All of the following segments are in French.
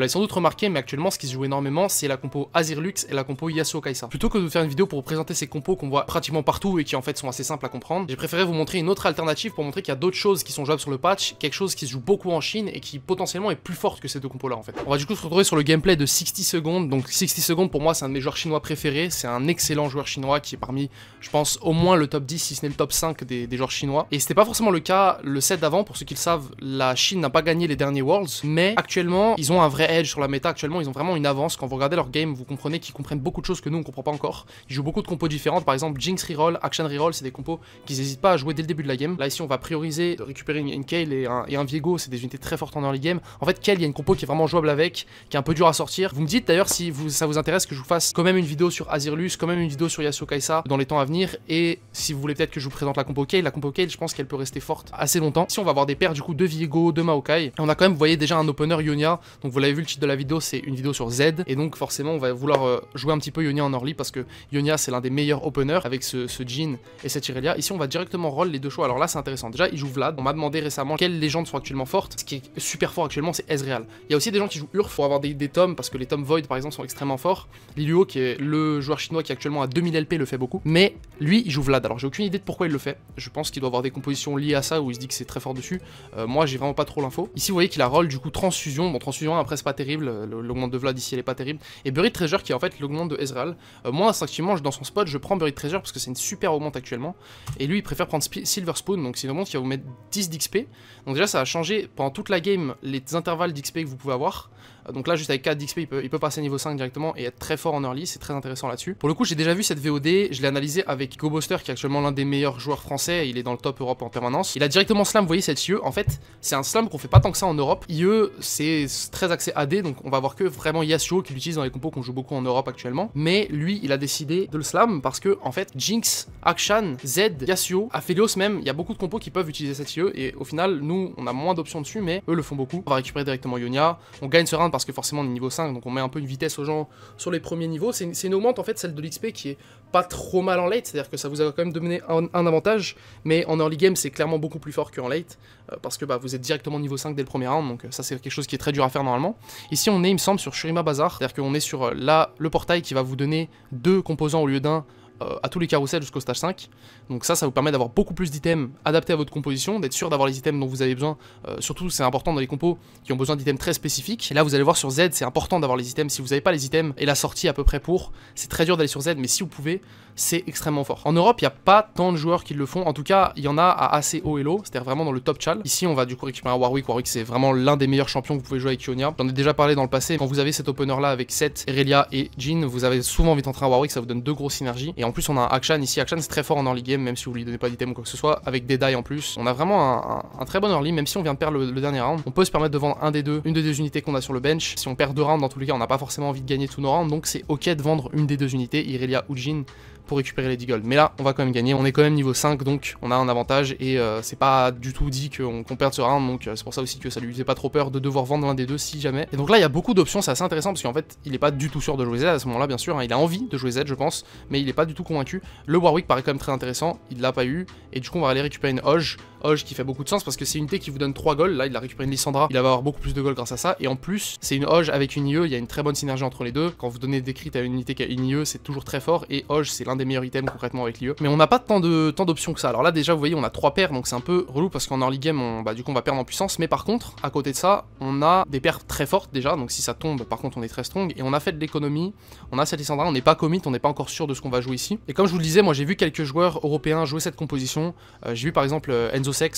Vous l'avez sans doute remarqué, mais actuellement, ce qui se joue énormément, c'est la compo Lux et la compo Yasuo Kaisa. Plutôt que de vous faire une vidéo pour vous présenter ces compos qu'on voit pratiquement partout et qui en fait sont assez simples à comprendre, j'ai préféré vous montrer une autre alternative pour montrer qu'il y a d'autres choses qui sont jouables sur le patch, quelque chose qui se joue beaucoup en Chine et qui potentiellement est plus forte que ces deux compos là en fait. On va du coup se retrouver sur le gameplay de 60 secondes. Donc 60 secondes pour moi, c'est un de mes joueurs chinois préférés. C'est un excellent joueur chinois qui est parmi, je pense, au moins le top 10, si ce n'est le top 5 des, des joueurs chinois. Et c'était pas forcément le cas le set d'avant. Pour ceux qui le savent, la Chine n'a pas gagné les derniers Worlds, mais actuellement, ils ont un vrai sur la méta actuellement, ils ont vraiment une avance. Quand vous regardez leur game, vous comprenez qu'ils comprennent beaucoup de choses que nous, on comprend pas encore. Ils jouent beaucoup de compos différentes. Par exemple, Jinx Reroll, Action Reroll, c'est des compos qu'ils n'hésitent pas à jouer dès le début de la game. Là, ici, on va prioriser récupérer une, Kale et un, et un Viego. C'est des unités très fortes en early game. En fait, Kale, il y a une compo qui est vraiment jouable avec, qui est un peu dur à sortir. Vous me dites d'ailleurs si vous, ça vous intéresse que je vous fasse quand même une vidéo sur Azirlus, quand même une vidéo sur Yasuo Kaisa dans les temps à venir. Et si vous voulez peut-être que je vous présente la compo Kale, la compo Kale, je pense qu'elle peut rester forte assez longtemps. Si on va avoir des paires du coup de Viego, de Maokai, on a quand même, vous voyez déjà un opener yonia Donc vous l'avez vu le titre de la vidéo, c'est une vidéo sur Z, et donc forcément on va vouloir euh, jouer un petit peu Yonia en Orly parce que Yonia, c'est l'un des meilleurs openers avec ce, ce Jean et cette Irelia. Ici on va directement roll les deux choix, alors là c'est intéressant. Déjà il joue Vlad, on m'a demandé récemment quelles légendes sont actuellement fortes, ce qui est super fort actuellement c'est Ezreal. Il y a aussi des gens qui jouent Urf pour avoir des, tomes parce que les tomes Void par exemple sont extrêmement forts. Liluo qui est le joueur chinois qui actuellement à 2000 LP le fait beaucoup, mais lui il joue Vlad, alors j'ai aucune idée de pourquoi il le fait. Je pense qu'il doit avoir des compositions liées à ça où il se dit que c'est très fort dessus. Euh, moi j'ai vraiment pas trop l'info. Ici vous voyez qu'il a roll du coup transfusion, bon transfusion après pas terrible, euh, l'augment de Vlad ici elle est pas terrible, et Buried Treasure qui est en fait l'augment de Ezreal. Euh, moi instinctivement dans son spot je prends Buried Treasure parce que c'est une super augmente actuellement, et lui il préfère prendre Silver Spoon, donc c'est une augmente qui va vous mettre 10 d'XP, donc déjà ça a changé pendant toute la game les intervalles d'XP que vous pouvez avoir, donc là, juste avec 4 d'XP, il peut, il peut passer niveau 5 directement et être très fort en early. C'est très intéressant là-dessus. Pour le coup, j'ai déjà vu cette VOD. Je l'ai analysé avec GoBuster, qui est actuellement l'un des meilleurs joueurs français. Il est dans le top Europe en permanence. Il a directement slam, vous voyez, cette IE. En fait, c'est un slam qu'on fait pas tant que ça en Europe. IE, c'est très axé AD, donc on va voir que vraiment Yasuo qui l'utilise dans les compos qu'on joue beaucoup en Europe actuellement. Mais lui, il a décidé de le slam parce que, en fait, Jinx, Akshan, Zed, Yasuo, Aphelios même, il y a beaucoup de compos qui peuvent utiliser cette IE. Et au final, nous, on a moins d'options dessus, mais eux le font beaucoup. On va récupérer directement Yonia. On gagne ce round parce parce que forcément on est niveau 5, donc on met un peu une vitesse aux gens sur les premiers niveaux. C'est une, augmente en fait, celle de l'XP qui est pas trop mal en late, c'est-à-dire que ça vous a quand même donné un, avantage, mais en early game c'est clairement beaucoup plus fort qu'en late, euh, parce que bah, vous êtes directement niveau 5 dès le premier round, donc euh, ça c'est quelque chose qui est très dur à faire normalement. Ici on est, il me semble, sur Shurima Bazaar, c'est-à-dire qu'on est sur euh, là le portail qui va vous donner deux composants au lieu d'un euh, à tous les carousels jusqu'au stage 5. Donc ça, ça vous permet d'avoir beaucoup plus d'items adaptés à votre composition, d'être sûr d'avoir les items dont vous avez besoin. Euh, surtout, c'est important dans les compos qui ont besoin d'items très spécifiques. Et là, vous allez voir sur Z, c'est important d'avoir les items. Si vous n'avez pas les items et la sortie à peu près pour, c'est très dur d'aller sur Z, mais si vous pouvez, c'est extrêmement fort. En Europe, il n'y a pas tant de joueurs qui le font. En tout cas, il y en a à assez haut et elo, c'est-à-dire vraiment dans le top chal. Ici, on va du coup récupérer un Warwick. Warwick, c'est vraiment l'un des meilleurs champions que vous pouvez jouer avec Ionia. J'en ai déjà parlé dans le passé. Quand vous avez cet opener là avec Seth, Irelia et Jean, vous avez souvent envie d'entrer à Warwick, ça vous donne deux grosses synergies. Et en plus, on a un Akshan ici. Akshan, c'est très fort en early game, même si vous lui donnez pas d'item ou quoi que ce soit, avec des die en plus. On a vraiment un, très bon early, même si on vient de perdre le, dernier round. On peut se permettre de vendre un des deux, une des deux unités qu'on a sur le bench. Si on perd deux rounds, dans tous les cas, on n'a pas forcément envie de gagner tous nos rounds, donc c'est ok de vendre une des deux unités, Irelia ou Jin, pour récupérer les 10 Mais là, on va quand même gagner. On est quand même niveau 5, donc on a un avantage. Et euh, c'est pas du tout dit qu'on perde ce round. Donc euh, c'est pour ça aussi que ça lui faisait pas trop peur de devoir vendre l'un des deux si jamais. Et donc là, il y a beaucoup d'options. C'est assez intéressant parce qu'en fait, il est pas du tout sûr de jouer Z à ce moment-là, bien sûr. Hein. Il a envie de jouer Z, je pense. Mais il est pas du tout convaincu. Le Warwick paraît quand même très intéressant. Il l'a pas eu. Et du coup, on va aller récupérer une Hoge. Hoge qui fait beaucoup de sens parce que c'est une T qui vous donne 3 goals. Là, il a récupéré une Lissandra, il va avoir beaucoup plus de goals grâce à ça. Et en plus, c'est une Hoge avec une IE, il y a une très bonne synergie entre les deux. Quand vous donnez des crits à une unité qui a une IE, c'est toujours très fort. Et Hoge, c'est l'un des meilleurs items concrètement avec l'IE. Mais on n'a pas tant de tant d'options que ça. Alors là, déjà, vous voyez, on a 3 paires, donc c'est un peu relou parce qu'en early game, on, bah, du coup, on va perdre en puissance. Mais par contre, à côté de ça, on a des paires très fortes déjà. Donc si ça tombe, par contre, on est très strong. Et on a fait de l'économie. On a cette Lissandra, on n'est pas commit, on n'est pas encore sûr de ce qu'on va jouer ici. Et comme je vous le disais, moi j'ai vu quelques joueurs européens jouer cette composition. Euh, j'ai vu par exemple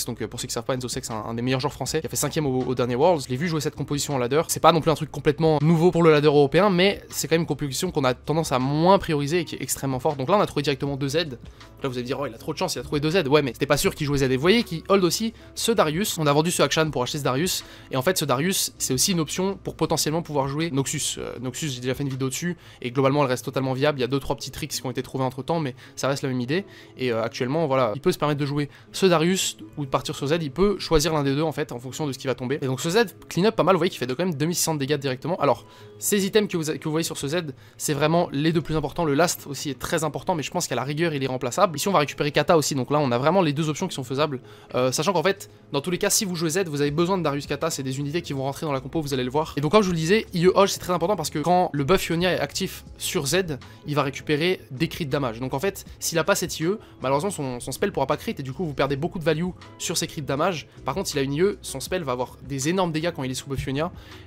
donc euh, pour ceux qui ne savent pas, Enzo Sex, un, un, des meilleurs joueurs français, qui a fait cinquième au, au, dernier Worlds. Je l'ai vu jouer cette composition en ladder. C'est pas non plus un truc complètement nouveau pour le ladder européen, mais c'est quand même une composition qu'on a tendance à moins prioriser et qui est extrêmement forte. Donc là, on a trouvé directement deux Z. Là, vous allez dire, oh, il a trop de chance, il a trouvé deux Z. Ouais, mais c'était pas sûr qu'il jouait Z. Et vous voyez qu'il hold aussi ce Darius. On a vendu ce Akshan pour acheter ce Darius. Et en fait, ce Darius, c'est aussi une option pour potentiellement pouvoir jouer Noxus. Euh, Noxus, j'ai déjà fait une vidéo dessus et globalement, elle reste totalement viable. Il y a deux trois petits tricks qui ont été trouvés entre temps, mais ça reste la même idée. Et euh, actuellement, voilà, il peut se permettre de jouer ce Darius, ou de partir sur Z, il peut choisir l'un des deux en fait en fonction de ce qui va tomber. Et donc ce Z clean up pas mal, vous voyez qu'il fait quand même 2600 de dégâts directement. Alors ces items que vous, que vous voyez sur ce Z, c'est vraiment les deux plus importants. Le last aussi est très important, mais je pense qu'à la rigueur il est remplaçable. Ici on va récupérer Kata aussi, donc là on a vraiment les deux options qui sont faisables. Euh, sachant qu'en fait, dans tous les cas, si vous jouez Z, vous avez besoin de Darius Kata, c'est des unités qui vont rentrer dans la compo, vous allez le voir. Et donc comme je vous le disais, IE Hodge c'est très important parce que quand le buff Ionia est actif sur Z, il va récupérer des crits de damage. Donc en fait, s'il a pas cette IE, malheureusement son, son spell pourra pas crit et du coup vous perdez beaucoup de value sur ses de damage. Par contre, il a une IE, son spell va avoir des énormes dégâts quand il est sous buff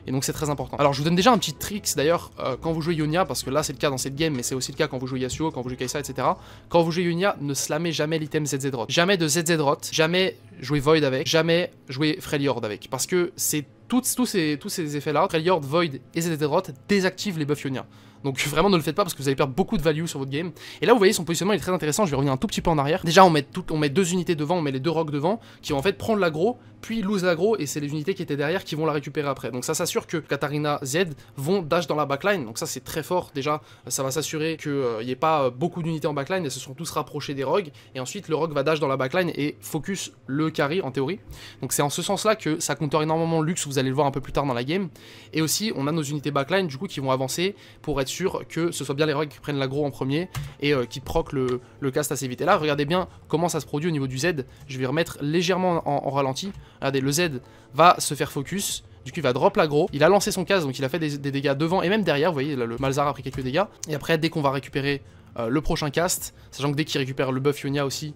et donc c'est très important. Alors, je vous donne déjà un petit trick d'ailleurs euh, quand vous jouez Yonia parce que là c'est le cas dans cette game, mais c'est aussi le cas quand vous jouez Yasuo, quand vous jouez Kaisa, etc. Quand vous jouez Yonia ne slamez jamais l'item ZZ Rot. Jamais de ZZ Rot, jamais jouer Void avec, jamais jouer Freljord avec. Parce que c'est tous ces, tous ces effets-là, Freljord, Void et droite désactivent les buffs Ionia, Donc vraiment ne le faites pas parce que vous allez perdre beaucoup de value sur votre game. Et là vous voyez son positionnement est très intéressant, je vais revenir un tout petit peu en arrière. Déjà on met, on met deux unités devant, on met les deux rogues devant, qui vont en fait prendre l'aggro, puis lose l'aggro, et c'est les unités qui étaient derrière qui vont la récupérer après. Donc ça s'assure que Katarina Z vont dash dans la backline, donc ça c'est très fort déjà, ça va s'assurer qu'il n'y euh, ait pas euh, beaucoup d'unités en backline, elles se sont tous rapprochés des rogues, et ensuite le rogue va dash dans la backline et focus le carry en théorie. Donc c'est en ce sens-là que ça compte énormément le luxe, vous allez le voir un peu plus tard dans la game. Et aussi, on a nos unités backline du coup qui vont avancer pour être sûr que ce soit bien les rogues qui prennent l'aggro en premier et euh, qui proc le, cast assez vite. Et là, regardez bien comment ça se produit au niveau du Z. Je vais remettre légèrement en, ralenti. Regardez, le Z va se faire focus. Du coup, il va drop l'aggro. Il a lancé son cast, donc il a fait des, dégâts devant et même derrière. Vous voyez, le Malzar a pris quelques dégâts. Et après, dès qu'on va récupérer euh, le prochain cast, sachant que dès qu'il récupère le buff Yonia aussi,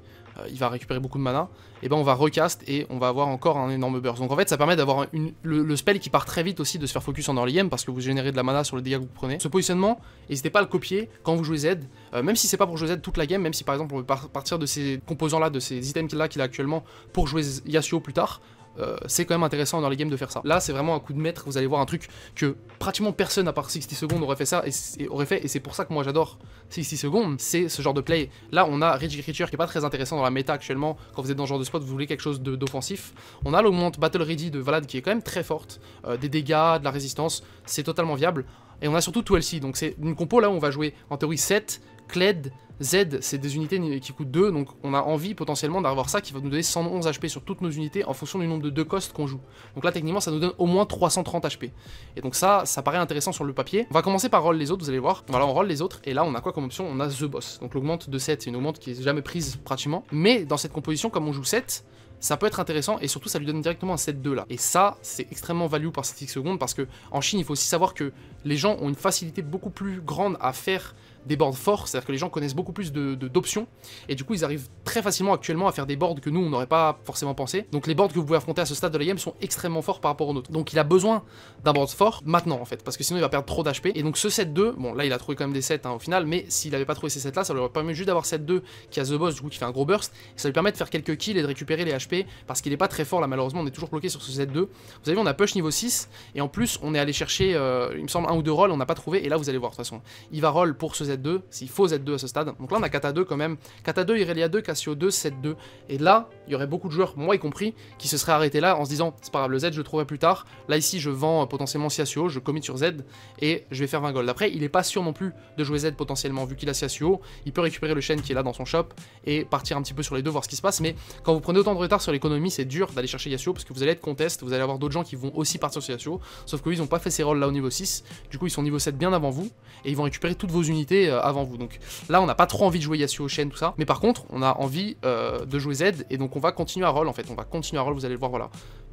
il va récupérer beaucoup de mana, et ben on va recast et on va avoir encore un énorme burst. Donc en fait ça permet d'avoir le, spell qui part très vite aussi de se faire focus en early game parce que vous générez de la mana sur le dégâts que vous prenez. Ce positionnement, n'hésitez pas à le copier quand vous jouez Z, euh, même si c'est pas pour jouer Z toute la game, même si par exemple on veut partir de ces composants là, de ces items là qu'il a actuellement pour jouer Yasuo plus tard, euh, c'est quand même intéressant dans les games de faire ça. Là, c'est vraiment un coup de maître, vous allez voir un truc que pratiquement personne à part 60 secondes aurait fait ça et, aurait fait, et c'est pour ça que moi j'adore 60 secondes, c'est ce genre de play. Là, on a Rage Creature qui est pas très intéressant dans la méta actuellement. Quand vous êtes dans ce genre de spot, vous voulez quelque chose d'offensif. On a l'augmente Battle Ready de Valad qui est quand même très forte, euh, des dégâts, de la résistance, c'est totalement viable. Et on a surtout tout LC, donc c'est une compo là où on va jouer en théorie 7 CLED, Z, c'est des unités qui coûtent 2, donc on a envie potentiellement d'avoir ça qui va nous donner 111 HP sur toutes nos unités en fonction du nombre de 2 costes qu'on joue. Donc là, techniquement, ça nous donne au moins 330 HP. Et donc ça, ça paraît intéressant sur le papier. On va commencer par roll les autres, vous allez voir. Voilà, on roll les autres, et là, on a quoi comme option On a The Boss. Donc l'augmente de 7, c'est une augmente qui est jamais prise pratiquement. Mais dans cette composition, comme on joue 7, ça peut être intéressant et surtout ça lui donne directement un 7-2 là. Et ça, c'est extrêmement value par cette X secondes parce que en Chine, il faut aussi savoir que les gens ont une facilité beaucoup plus grande à faire des boards forts, c'est-à-dire que les gens connaissent beaucoup plus d'options, de, et du coup ils arrivent très facilement actuellement à faire des boards que nous on n'aurait pas forcément pensé. Donc les boards que vous pouvez affronter à ce stade de la game sont extrêmement forts par rapport aux nôtres. Donc il a besoin d'un board fort maintenant en fait, parce que sinon il va perdre trop d'HP. Et donc ce set 2 bon là il a trouvé quand même des 7 hein, au final, mais s'il avait pas trouvé ces 7 là, ça lui aurait permis juste d'avoir set 2 qui a The Boss du coup qui fait un gros burst, et ça lui permet de faire quelques kills et de récupérer les HP, parce qu'il est pas très fort là malheureusement, on est toujours bloqué sur ce z 2 Vous avez vu on a push niveau 6, et en plus on est allé chercher, euh, il me semble, un ou deux rolls, on n'a pas trouvé, et là vous allez voir de toute façon, il va roll pour ce Z2, s'il faut Z2 à ce stade. Donc là, on a Kata 2 quand même. Kata 2, Irelia 2, Cassio 2, 7 2. Et là, il y aurait beaucoup de joueurs, moi y compris, qui se seraient arrêtés là en se disant c'est pas grave, le Z je le trouverai plus tard. Là, ici, je vends euh, potentiellement Siasio, je commit sur Z et je vais faire 20 gold. Après, il est pas sûr non plus de jouer Z potentiellement, vu qu'il a Siasio. Il peut récupérer le chaîne qui est là dans son shop et partir un petit peu sur les deux, voir ce qui se passe. Mais quand vous prenez autant de retard sur l'économie, c'est dur d'aller chercher Yasuo parce que vous allez être contest, vous allez avoir d'autres gens qui vont aussi partir sur Yasuo. Sauf que ils n'ont pas fait ces rôles là au niveau 6. Du coup, ils sont niveau 7 bien avant vous et ils vont récupérer toutes vos unités euh, avant vous. Donc là, on n'a pas trop envie de jouer Yasuo Shen, tout ça. Mais par contre, on a envie euh, de jouer Z, et donc on va continuer à roll en fait. On va continuer à roll, vous allez le voir, voilà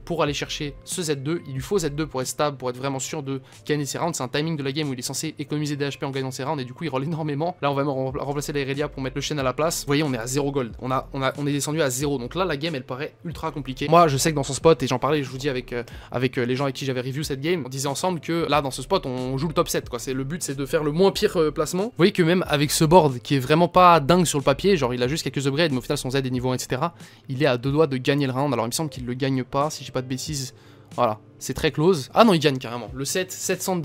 pour aller chercher ce Z2. Il lui faut Z2 pour être stable, pour être vraiment sûr de gagner ses rounds. C'est un timing de la game où il est censé économiser des HP en gagnant ses rounds et du coup il roll énormément. Là on va remplacer la pour mettre le chaîne à la place. Vous voyez, on est à 0 gold. On, a, on, a, on est descendu à 0. Donc là la game elle paraît ultra compliquée. Moi je sais que dans son spot, et j'en parlais, je vous dis avec, euh, avec euh, les gens avec qui j'avais review cette game, on disait ensemble que là dans ce spot on joue le top 7. Quoi. Le but c'est de faire le moins pire euh, placement. Vous voyez que même avec ce board qui est vraiment pas dingue sur le papier, genre il a juste quelques upgrades, mais au final son Z est niveau etc. Il est à deux doigts de gagner le round. Alors il me semble qu'il le gagne pas si j'ai pas de bêtises. Voilà. C'est très close. Ah non, il gagne carrément. Le 7, 700 de,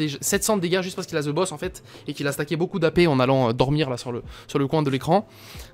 dégâts, juste parce qu'il a The Boss en fait et qu'il a stacké beaucoup d'AP en allant euh, dormir là sur le, coin de l'écran.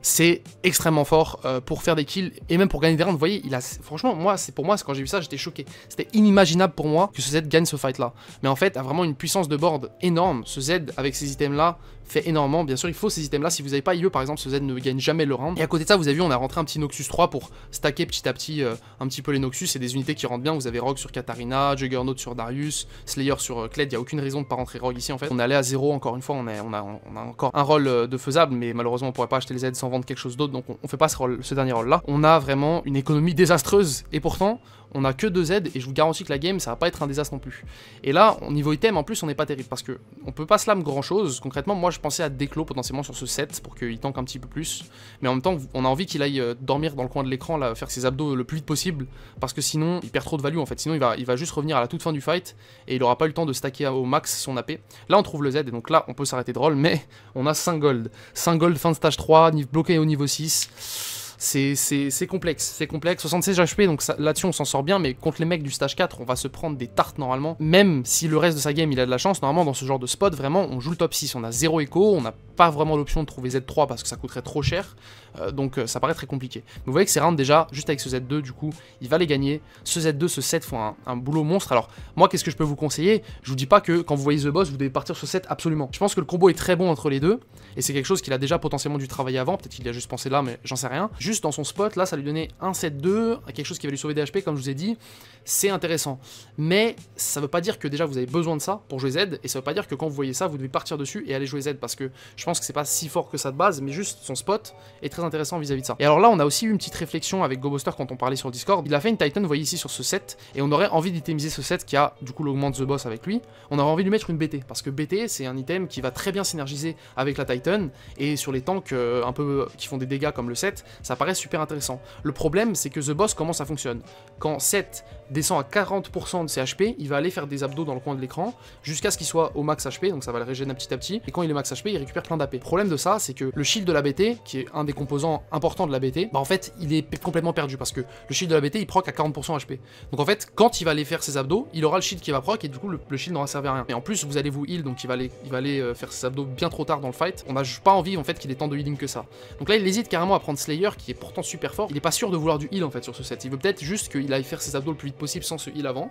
C'est extrêmement fort euh, pour faire des kills et même pour gagner des rounds. Vous voyez, il a, franchement, moi, c'est pour moi, quand j'ai vu ça, j'étais choqué. C'était inimaginable pour moi que ce Z gagne ce fight là. Mais en fait, a vraiment une puissance de board énorme. Ce Z avec ces items là fait énormément. Bien sûr, il faut ces items là. Si vous n'avez pas IE par exemple, ce Z ne gagne jamais le round. Et à côté de ça, vous avez vu, on a rentré un petit Noxus 3 pour stacker petit à petit euh, un petit peu les Noxus et des unités qui rentrent bien. Vous avez Rogue sur Katarina Juggernaut sur Darius, Slayer sur Kled, il n'y a aucune raison de pas rentrer Rogue ici en fait. On est allé à zéro encore une fois, on a, encore un rôle euh, de faisable, mais malheureusement on pourrait pas acheter les aides sans vendre quelque chose d'autre, donc on, ne fait pas ce, dernier rôle là. On a vraiment une économie désastreuse, et pourtant on a que deux aides, et je vous garantis que la game ça va pas être un désastre non plus. Et là, au niveau item en plus on n'est pas terrible, parce que on peut pas slam grand chose, concrètement moi je pensais à Déclo potentiellement sur ce set, pour qu'il tanque un petit peu plus, mais en même temps on a envie qu'il aille euh, dormir dans le coin de l'écran, là, faire ses abdos le plus vite possible, parce que sinon il perd trop de value en fait, sinon il va juste revenir à la toute fin du fight, et il aura pas eu le temps de stacker au max son AP. Là, on trouve le Z, et donc là, on peut s'arrêter drôle mais on a 5 gold. 5 gold fin de stage 3, bloqué au niveau 6 c'est complexe, c'est complexe. 76 HP, donc là-dessus on s'en sort bien, mais contre les mecs du stage 4, on va se prendre des tartes normalement. Même si le reste de sa game il a de la chance, normalement dans ce genre de spot, vraiment, on joue le top 6. On a zéro écho, on a pas vraiment l'option de trouver Z3 parce que ça coûterait trop cher, euh, donc euh, ça paraît très compliqué. Mais vous voyez que c'est rounds déjà, juste avec ce Z2, du coup, il va les gagner. Ce Z2, ce 7 font un, boulot monstre. Alors moi, qu'est-ce que je peux vous conseiller Je vous dis pas que quand vous voyez The Boss, vous devez partir sur 7 absolument. Je pense que le combo est très bon entre les deux, et c'est quelque chose qu'il a déjà potentiellement dû travailler avant, peut-être qu'il a juste pensé là, mais j'en sais rien. Juste dans son spot, là, ça lui donnait un 7-2, quelque chose qui va lui sauver des HP, comme je vous ai dit, c'est intéressant. Mais ça veut pas dire que déjà vous avez besoin de ça pour jouer Z, et ça veut pas dire que quand vous voyez ça, vous devez partir dessus et aller jouer Z, parce que je pense que c'est pas si fort que ça de base, mais juste son spot est très intéressant vis-à-vis de ça. Et alors là, on a aussi eu une petite réflexion avec GoBuster quand on parlait sur Discord. Il a fait une Titan, vous voyez ici sur ce set, et on aurait envie d'itemiser ce set qui a du coup l'augmente the boss avec lui. On aurait envie de lui mettre une BT, parce que BT c'est un item qui va très bien synergiser avec la Titan, et sur les tanks euh, un peu euh, qui font des dégâts comme le set, ça paraît super intéressant. Le problème c'est que the boss, comment ça fonctionne Quand set descend à 40% de ses HP, il va aller faire des abdos dans le coin de l'écran, jusqu'à ce qu'il soit au max HP, donc ça va le régénérer petit à petit, et quand il est max HP, il récupère plein Problème de ça, c'est que le shield de la BT, qui est un des composants importants de la BT, bah en fait, il est complètement perdu parce que le shield de la BT, il proc à 40% HP. Donc en fait, quand il va aller faire ses abdos, il aura le shield qui va proc et du coup, le, shield n'aura servi à rien. Et en plus, vous allez vous heal, donc il va aller, il va aller euh, faire ses abdos bien trop tard dans le fight. On n'a pas envie en fait qu'il ait tant de healing que ça. Donc là, il hésite carrément à prendre Slayer, qui est pourtant super fort. Il n'est pas sûr de vouloir du heal en fait sur ce set. Il veut peut-être juste qu'il aille faire ses abdos le plus vite possible sans ce heal avant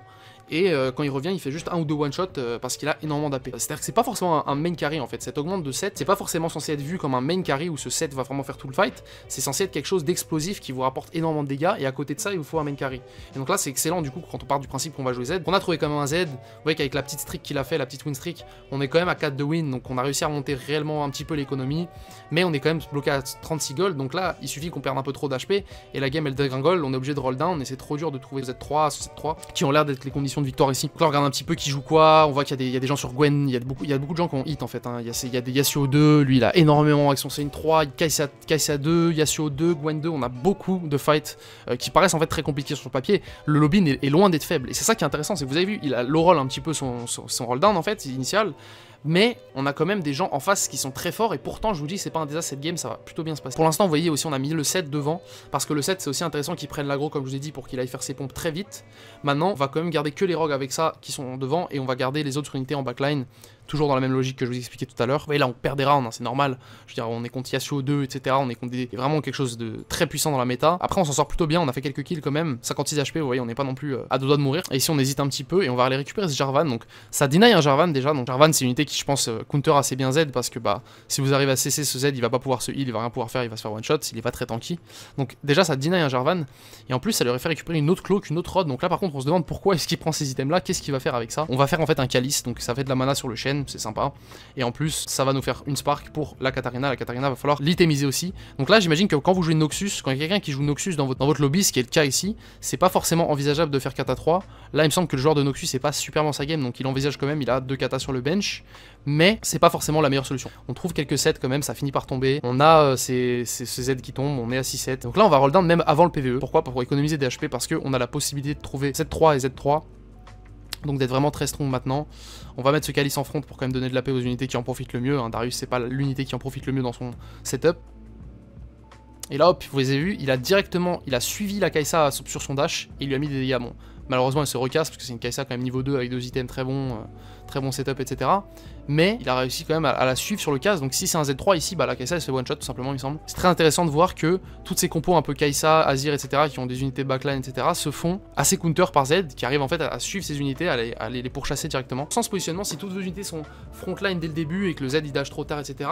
et euh, quand il revient, il fait juste un ou deux one-shot euh, parce qu'il a énormément d'AP. C'est-à-dire que c'est pas forcément un, main carry en fait, cette augmente de 7, c'est pas forcément censé être vu comme un main carry où ce 7 va vraiment faire tout le fight, c'est censé être quelque chose d'explosif qui vous rapporte énormément de dégâts, et à côté de ça, il vous faut un main carry. Et donc là, c'est excellent du coup quand on part du principe qu'on va jouer Z. On a trouvé quand même un Z, vous voyez qu'avec la petite streak qu'il a fait, la petite win streak, on est quand même à 4 de win, donc on a réussi à monter réellement un petit peu l'économie, mais on est quand même bloqué à 36 gold, donc là, il suffit qu'on perde un peu trop d'HP, et la game elle dégringole, on est obligé de roll down, et c'est trop dur de trouver Z3, Z3, qui ont l'air d'être les conditions de victoire ici. on regarde un petit peu qui joue quoi. On voit qu'il y, a des gens sur Gwen. Il y a beaucoup, il y a beaucoup de gens qui ont hit en fait. Hein. Il, y a, il a des Yasuo 2. Lui, il a énormément avec son une 3. Kai'Sa 2, Yasuo 2, Gwen 2. On a beaucoup de fights euh, qui paraissent en fait très compliqués sur le papier. Le lobby est, loin d'être faible. Et c'est ça qui est intéressant. C'est que vous avez vu, il a low roll un petit peu son, son roll down en fait, initial mais on a quand même des gens en face qui sont très forts, et pourtant, je vous dis, c'est pas un désastre cette game, ça va plutôt bien se passer. Pour l'instant, vous voyez aussi, on a mis le 7 devant, parce que le 7, c'est aussi intéressant qu'il prenne l'aggro, comme je vous ai dit, pour qu'il aille faire ses pompes très vite. Maintenant, on va quand même garder que les rogues avec ça qui sont devant, et on va garder les autres unités en backline toujours dans la même logique que je vous expliquais tout à l'heure. voyez là, on perd des rounds, hein, c'est normal. Je veux dire, on est contre Yasuo 2, etc. On est contre vraiment quelque chose de très puissant dans la méta. Après, on s'en sort plutôt bien, on a fait quelques kills quand même. 56 HP, vous voyez, on n'est pas non plus euh, à deux doigts de mourir. Et ici, on hésite un petit peu et on va aller récupérer ce Jarvan. Donc, ça deny un Jarvan déjà. Donc, Jarvan, c'est une unité qui, je pense, euh, counter assez bien Z parce que bah, si vous arrivez à cesser ce Z, il va pas pouvoir se heal, il va rien pouvoir faire, il va se faire one shot, il est pas très tanky. Donc, déjà, ça deny un Jarvan. Et en plus, ça lui aurait fait récupérer une autre cloque, une autre rod. Donc là, par contre, on se demande pourquoi est-ce qu'il prend ces items là, qu'est-ce qu'il va faire avec ça. On va faire en fait un calice, donc ça fait de la mana sur le c'est sympa. Et en plus, ça va nous faire une Spark pour la Katarina. La Katarina va falloir l'itemiser aussi. Donc là, j'imagine que quand vous jouez Noxus, quand il y a quelqu'un qui joue Noxus dans votre, dans votre lobby, ce qui est le cas ici, c'est pas forcément envisageable de faire Kata 3. Là, il me semble que le joueur de Noxus n'est pas super dans sa game, donc il envisage quand même, il a deux Kata sur le bench, mais c'est pas forcément la meilleure solution. On trouve quelques sets quand même, ça finit par tomber. On a euh, ces, Z qui tombent, on est à 6-7. Donc là, on va roll down même avant le PVE. Pourquoi Pour économiser des HP parce qu'on a la possibilité de trouver Z3 et Z3 donc d'être vraiment très strong maintenant. On va mettre ce calice en front pour quand même donner de la paix aux unités qui en profitent le mieux. Hein. Darius c'est pas l'unité qui en profite le mieux dans son setup. Et là hop, vous les avez vu, il a directement, il a suivi la Kaisa sur son dash et il lui a mis des dégâts. malheureusement elle se recasse parce que c'est une Kaisa quand même niveau 2 avec deux items très bons. Euh, très bon setup, etc. Mais il a réussi quand même à, la suivre sur le casse. Donc si c'est un Z3 ici, bah la Kaisa elle se fait one shot tout simplement, il me semble. C'est très intéressant de voir que toutes ces compos un peu Kaisa, Azir, etc., qui ont des unités backline, etc., se font assez counter par Z, qui arrive en fait à, suivre ces unités, à les, les, pourchasser directement. Sans ce positionnement, si toutes vos unités sont frontline dès le début et que le Z il dash trop tard, etc.,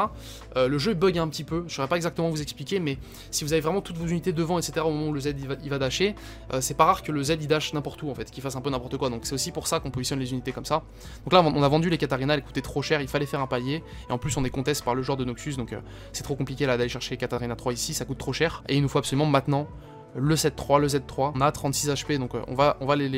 euh, le jeu bug un petit peu. Je ne saurais pas exactement vous expliquer, mais si vous avez vraiment toutes vos unités devant, etc., au moment où le Z il va, dasher, euh, c'est pas rare que le Z il dash n'importe où en fait, qu'il fasse un peu n'importe quoi. Donc c'est aussi pour ça qu'on positionne les unités comme ça. Donc là, on a vendu les Katarina, elles coûtaient trop cher, il fallait faire un palier, et en plus on est conteste par le genre de Noxus, donc euh, c'est trop compliqué là d'aller chercher Katarina 3 ici, ça coûte trop cher, et il nous faut absolument maintenant le z 3 le Z3, on a 36 HP, donc euh, on va, on va le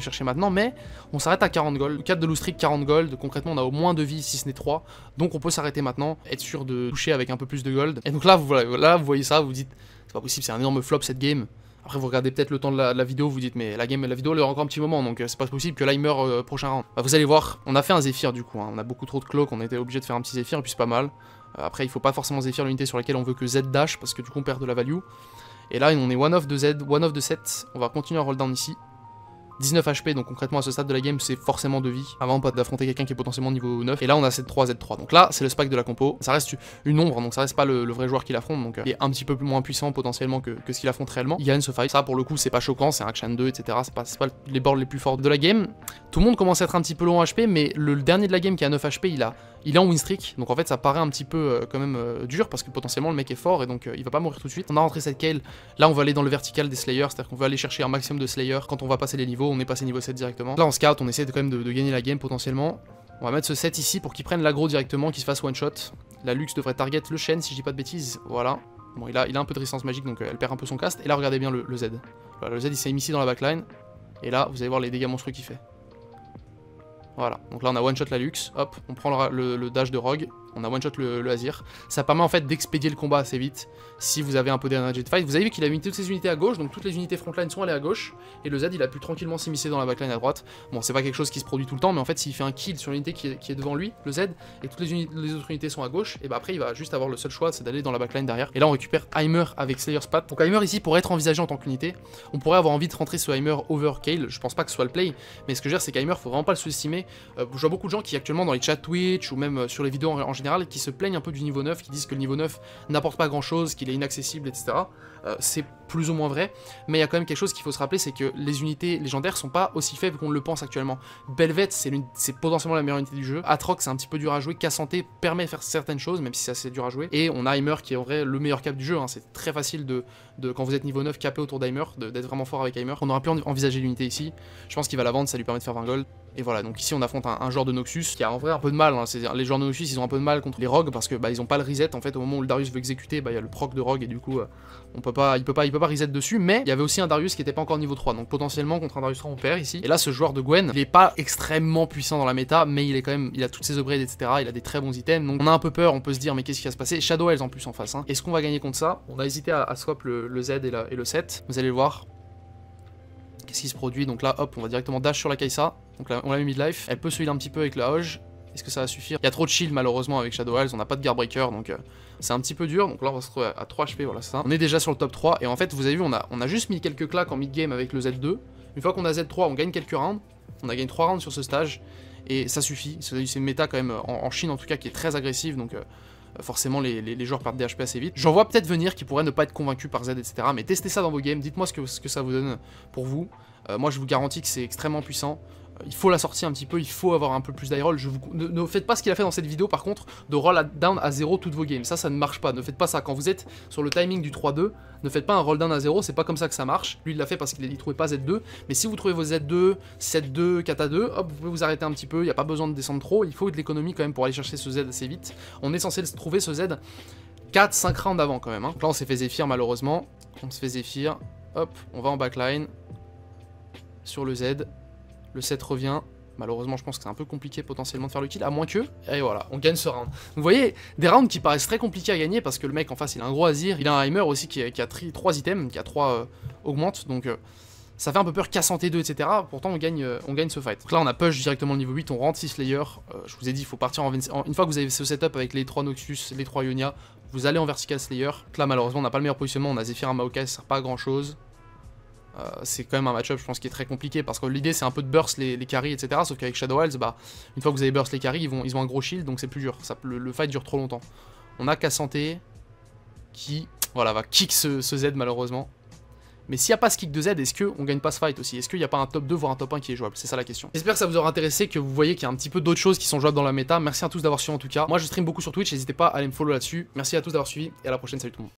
chercher maintenant, mais on s'arrête à 40 gold. 4 de Lustric 40 gold, concrètement on a au moins de vie si ce n'est 3, donc on peut s'arrêter maintenant, être sûr de toucher avec un peu plus de gold. Et donc là, vous, là, vous voyez ça, vous dites, c'est pas possible, c'est un énorme flop cette game, après, vous regardez peut-être le temps de la, vidéo, vous dites, mais la game, la vidéo, elle rend encore un petit moment, donc euh, c'est pas possible que là, il meure euh, prochain round. Bah, vous allez voir, on a fait un Zephyr du coup, hein. on a beaucoup trop de cloques, on était obligé de faire un petit Zephyr, et puis c'est pas mal. Euh, après, il faut pas forcément Zephyr l'unité sur laquelle on veut que Z dash, parce que du coup, on perd de la value. Et là, on est one off de Z, one off de 7, on va continuer à roll down ici. 19 HP, donc concrètement à ce stade de la game, c'est forcément de vie avant d'affronter quelqu'un qui est potentiellement niveau 9. Et là, on a cette 3 Z3. Donc là, c'est le spike de la compo. Ça reste une ombre, donc ça reste pas le, vrai joueur qui l'affronte, donc euh, il est un petit peu plus moins puissant potentiellement que, ce qu'il affronte réellement. Il gagne ce fight. Ça, pour le coup, c'est pas choquant, c'est un action 2, etc. C'est pas, pas les bords les plus forts de la game. Tout le monde commence à être un petit peu long HP, mais le, le dernier de la game qui a 9 HP, il a il est en win streak, donc en fait ça paraît un petit peu euh, quand même euh, dur parce que potentiellement le mec est fort et donc euh, il va pas mourir tout de suite. On a rentré cette Kale, là on va aller dans le vertical des Slayers, c'est-à-dire qu'on va aller chercher un maximum de Slayers quand on va passer les niveaux, on est passé niveau 7 directement. Là en scout, on essaie quand même de, gagner la game potentiellement. On va mettre ce 7 ici pour qu'il prenne l'aggro directement, qu'il se fasse one shot. La Lux devrait target le chaîne si je dis pas de bêtises, voilà. Bon, il a, il a un peu de résistance magique, donc elle perd un peu son cast. Et là, regardez bien le, Z. Voilà, le Z, il s'est mis ici dans la backline. Et là, vous allez voir les dégâts monstrueux qu'il fait. Voilà, donc là on a one shot la luxe, hop, on prend le, le dash de Rogue, on a one shot le, le Azir. Ça permet en fait d'expédier le combat assez vite si vous avez un peu d'énergie de fight. Vous avez vu qu'il a mis toutes ses unités à gauche, donc toutes les unités frontline sont allées à gauche, et le Z il a pu tranquillement s'immiscer dans la backline à droite. Bon, c'est pas quelque chose qui se produit tout le temps, mais en fait, s'il fait un kill sur l'unité qui, qui, est devant lui, le Z, et toutes les, autres unités sont à gauche, et bah après il va juste avoir le seul choix, c'est d'aller dans la backline derrière. Et là, on récupère Heimer avec Slayer's Path. Donc Heimer ici pour être envisagé en tant qu'unité. On pourrait avoir envie de rentrer ce Heimer over Kale, je pense pas que ce soit le play, mais ce que je veux dire, c'est qu'Heimer, faut vraiment pas le sous-estimer. Euh, je vois beaucoup de gens qui actuellement dans les chats Twitch ou même euh, sur les vidéos en, en qui se plaignent un peu du niveau 9, qui disent que le niveau 9 n'apporte pas grand chose, qu'il est inaccessible, etc. Euh, c'est plus ou moins vrai, mais il y a quand même quelque chose qu'il faut se rappeler, c'est que les unités légendaires sont pas aussi faibles qu'on le pense actuellement. Belvette, c'est potentiellement la meilleure unité du jeu, Atrox, c'est un petit peu dur à jouer, santé permet de faire certaines choses, même si c'est assez dur à jouer, et on a Heimer qui est en vrai le meilleur cap du jeu, hein. c'est très facile de, quand vous êtes niveau 9, caper autour d'Heimer, d'être vraiment fort avec Heimer. On aurait pu envisager l'unité ici, je pense qu'il va la vendre, ça lui permet de faire 20 Et voilà, donc ici on affronte un, genre joueur de Noxus qui a en vrai un peu de mal. Hein. Les joueurs de Noxus ils ont un peu de mal contre les rogues parce que bah, ils ont pas le reset en fait. Au moment où le Darius veut exécuter, bah, il y a le proc de rogue et du coup euh, on peut il peut pas, il peut pas reset dessus, mais il y avait aussi un Darius qui n'était pas encore niveau 3, donc potentiellement contre un Darius 3 on perd ici. Et là ce joueur de Gwen, il est pas extrêmement puissant dans la méta, mais il est quand même, il a toutes ses upgrades, etc. Il a des très bons items, donc on a un peu peur, on peut se dire mais qu'est-ce qui va se passer Shadow Hells en plus en face, hein. est-ce qu'on va gagner contre ça On a hésité à, swap le, Z et, le 7, vous allez voir, qu'est-ce qui se produit. Donc là, hop, on va directement dash sur la Kaisa. Donc là, on la mis midlife. Elle peut se heal un petit peu avec la Hoge. Est-ce que ça va suffire Il y a trop de shield malheureusement avec Shadow on n'a pas de Breaker, donc euh, c'est un petit peu dur. Donc là, on va se retrouver à 3 HP, voilà, ça. On est déjà sur le top 3, et en fait, vous avez vu, on a, on a juste mis quelques claques en mid-game avec le Z2. Une fois qu'on a Z3, on gagne quelques rounds. On a gagné 3 rounds sur ce stage, et ça suffit. C'est une méta quand même, en, Chine en tout cas, qui est très agressive, donc... Euh, forcément les, joueurs perdent des HP assez vite. J'en vois peut-être venir qui pourraient ne pas être convaincus par Z, etc. Mais testez ça dans vos games, dites-moi ce que, ça vous donne pour vous. Euh, moi je vous garantis que c'est extrêmement puissant il faut la sortir un petit peu, il faut avoir un peu plus d'air roll Ne, faites pas ce qu'il a fait dans cette vidéo par contre, de roll down à zéro toutes vos games. Ça, ça ne marche pas. Ne faites pas ça. Quand vous êtes sur le timing du 3-2, ne faites pas un roll down à 0, c'est pas comme ça que ça marche. Lui, il l'a fait parce qu'il ne trouvait pas Z2. Mais si vous trouvez vos Z2, 7-2, 4-2, hop, vous pouvez vous arrêter un petit peu. Il n'y a pas besoin de descendre trop. Il faut de l'économie quand même pour aller chercher ce Z assez vite. On est censé trouver ce Z 4-5 rounds avant quand même. Hein. Là, on s'est fait Zephyr malheureusement. On se fait Zephyr. Hop, on va en backline. Sur le Z. Le 7 revient. Malheureusement, je pense que c'est un peu compliqué potentiellement de faire le kill, à moins que... Et voilà, on gagne ce round. Vous voyez, des rounds qui paraissent très compliqués à gagner, parce que le mec en face, il a un gros azir, il a un Heimer aussi qui, a, 3 items, qui a 3 euh, augmentes, donc... Euh, ça fait un peu peur t 2, etc. Pourtant, on gagne, euh, on gagne ce fight. Donc là, on a push directement le niveau 8, on rentre 6 layers. je vous ai dit, il faut partir en, Une fois que vous avez ce setup avec les 3 Noxus, les 3 Ionia, vous allez en vertical slayer. là, malheureusement, on n'a pas le meilleur positionnement. On a Zephyr, à Maokai, ça sert pas à grand chose. Euh, c'est quand même un match-up, je pense, qui est très compliqué parce que l'idée c'est un peu de burst les, les etc. Sauf qu'avec Shadow Hells, bah, une fois que vous avez burst les carries, ils, ont un gros shield donc c'est plus dur. Ça, le, fight dure trop longtemps. On a Santé qui voilà, va kick ce, Z malheureusement. Mais s'il n'y a pas ce kick de Z, est-ce qu'on gagne pas ce fight aussi Est-ce qu'il n'y a pas un top 2 voire un top 1 qui est jouable C'est ça la question. J'espère que ça vous aura intéressé, que vous voyez qu'il y a un petit peu d'autres choses qui sont jouables dans la méta. Merci à tous d'avoir suivi en tout cas. Moi je stream beaucoup sur Twitch, n'hésitez pas à aller me follow là-dessus. Merci à tous d'avoir suivi et à la prochaine, salut tout le monde.